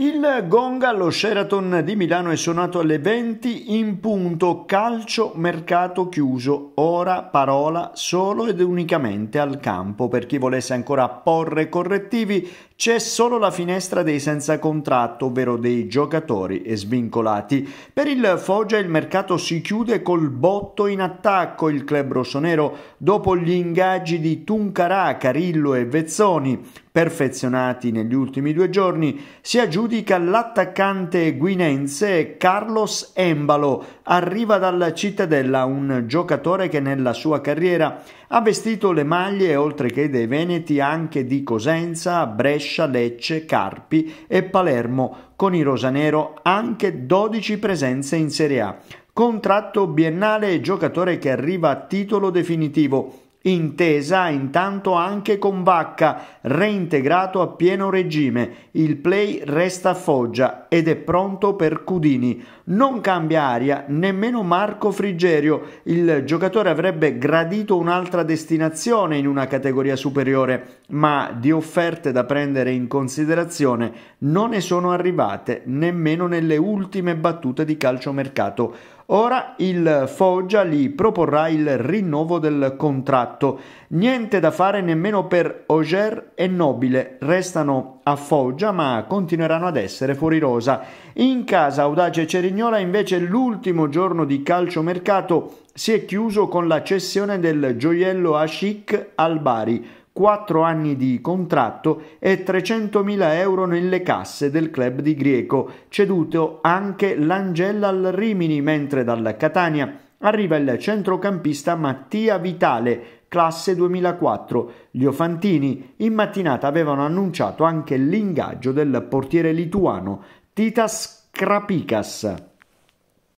Il gong allo Sheraton di Milano è suonato alle 20 in punto calcio mercato chiuso. Ora parola solo ed unicamente al campo. Per chi volesse ancora porre correttivi c'è solo la finestra dei senza contratto, ovvero dei giocatori svincolati. Per il Foggia il mercato si chiude col botto in attacco. Il club rossonero dopo gli ingaggi di Tuncarà, Carillo e Vezzoni perfezionati negli ultimi due giorni, si aggiudica l'attaccante guinense Carlos Embalo. Arriva dalla Cittadella, un giocatore che nella sua carriera ha vestito le maglie, oltre che dei Veneti, anche di Cosenza, Brescia, Lecce, Carpi e Palermo, con i rosanero anche 12 presenze in Serie A. Contratto biennale e giocatore che arriva a titolo definitivo intesa intanto anche con Vacca, reintegrato a pieno regime. Il play resta a Foggia ed è pronto per Cudini. Non cambia aria nemmeno Marco Frigerio. Il giocatore avrebbe gradito un'altra destinazione in una categoria superiore, ma di offerte da prendere in considerazione non ne sono arrivate nemmeno nelle ultime battute di calciomercato. Ora il Foggia gli proporrà il rinnovo del contratto. Niente da fare nemmeno per Auger e Nobile, restano a Foggia ma continueranno ad essere fuori rosa. In casa Audace Cerignola invece l'ultimo giorno di calciomercato si è chiuso con la cessione del gioiello a Chic al Bari 4 anni di contratto e 300.000 euro nelle casse del club di Grieco, ceduto anche l'Angella al Rimini, mentre dal Catania arriva il centrocampista Mattia Vitale, classe 2004. Gli Ofantini in mattinata avevano annunciato anche l'ingaggio del portiere lituano Titas Krapikas.